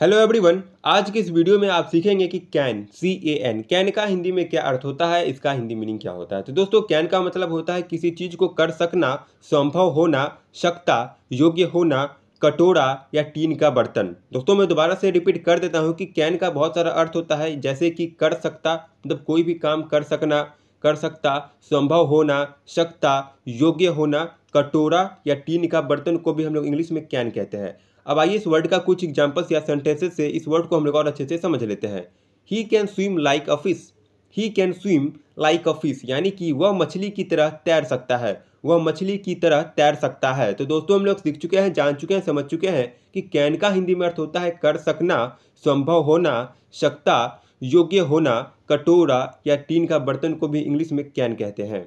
hello everyone आज के इस वीडियो में आप सीखेंगे कि can C A N can का हिंदी में क्या अर्थ होता है इसका हिंदी मीनिंग क्या होता है तो दोस्तों कैन का मतलब होता है किसी चीज़ को कर सकना संभव होना सकता योग्य होना कटोरा या टीन का बर्तन दोस्तों मैं दोबारा से रिपीट कर देता हूँ कि कैन का बहुत सारा अर्थ होता है जैसे कि कर सकता मतलब कोई भी काम कर सकना कर सकता संभव होना सकता योग्य होना कटोरा या टीन का बर्तन को भी हम लोग इंग्लिश में कैन कहते हैं अब आइए इस वर्ड का कुछ एग्जाम्पल्स या सेंटेंसेस से इस वर्ड को हम लोग और अच्छे से समझ लेते हैं he can swim like a fish he can swim like a fish यानी कि वह मछली की तरह तैर सकता है वह मछली की तरह तैर सकता है तो दोस्तों हम लोग सीख चुके हैं जान चुके हैं समझ चुके हैं कि कैन का हिंदी में अर्थ होता है कर सकना संभव होना सकता योग्य होना कटोरा या टीन का बर्तन को भी इंग्लिश में कैन कहते हैं